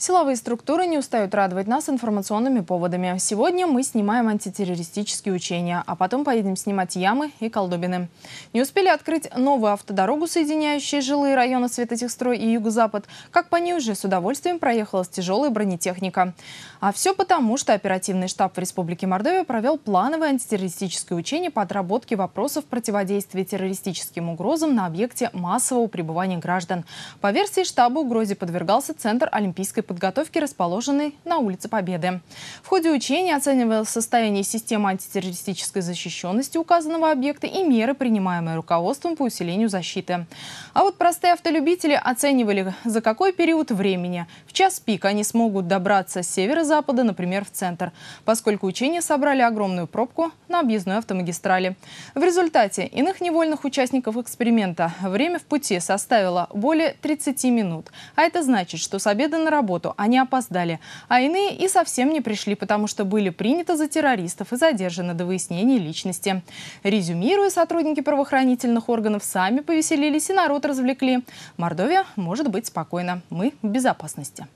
Силовые структуры не устают радовать нас информационными поводами. Сегодня мы снимаем антитеррористические учения, а потом поедем снимать ямы и колдобины. Не успели открыть новую автодорогу, соединяющую жилые районы Светотехстрой и Юго-Запад, как по ней уже с удовольствием проехалась тяжелая бронетехника. А все потому, что оперативный штаб в Республике Мордовия провел плановое антитеррористическое учение по отработке вопросов противодействия террористическим угрозам на объекте массового пребывания граждан. По версии штаба угрозе подвергался Центр Олимпийской подготовки, расположенной на улице Победы. В ходе учения оценивалось состояние системы антитеррористической защищенности указанного объекта и меры, принимаемые руководством по усилению защиты. А вот простые автолюбители оценивали, за какой период времени в час пик они смогут добраться с северо-запада, например, в центр, поскольку учения собрали огромную пробку на объездной автомагистрали. В результате иных невольных участников эксперимента время в пути составило более 30 минут. А это значит, что с обеда на работу работу, они опоздали, а иные и совсем не пришли, потому что были приняты за террористов и задержаны до выяснения личности. Резюмируя, сотрудники правоохранительных органов сами повеселились и народ развлекли. Мордовия может быть спокойна. Мы в безопасности.